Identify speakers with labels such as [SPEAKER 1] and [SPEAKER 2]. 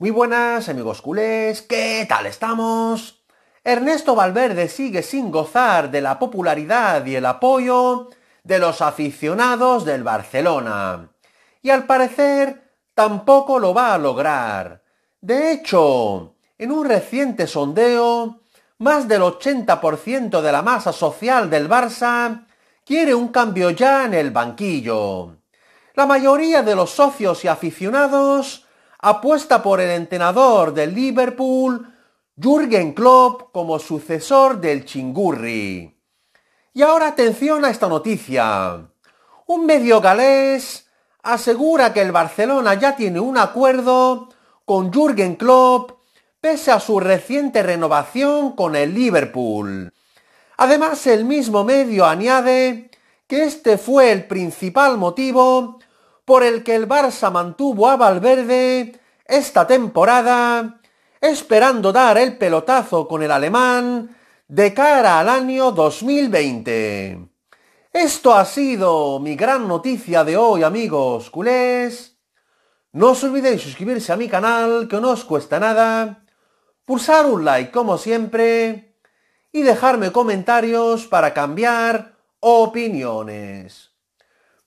[SPEAKER 1] Muy buenas amigos culés, ¿qué tal estamos? Ernesto Valverde sigue sin gozar de la popularidad y el apoyo de los aficionados del Barcelona. Y al parecer tampoco lo va a lograr. De hecho, en un reciente sondeo, más del 80% de la masa social del Barça quiere un cambio ya en el banquillo. La mayoría de los socios y aficionados apuesta por el entrenador del Liverpool, Jürgen Klopp, como sucesor del Chingurri. Y ahora atención a esta noticia. Un medio galés asegura que el Barcelona ya tiene un acuerdo con Jürgen Klopp pese a su reciente renovación con el Liverpool. Además, el mismo medio añade que este fue el principal motivo por el que el Barça mantuvo a Valverde esta temporada, esperando dar el pelotazo con el alemán de cara al año 2020. Esto ha sido mi gran noticia de hoy, amigos culés. No os olvidéis suscribirse a mi canal, que no os cuesta nada, pulsar un like como siempre y dejarme comentarios para cambiar opiniones.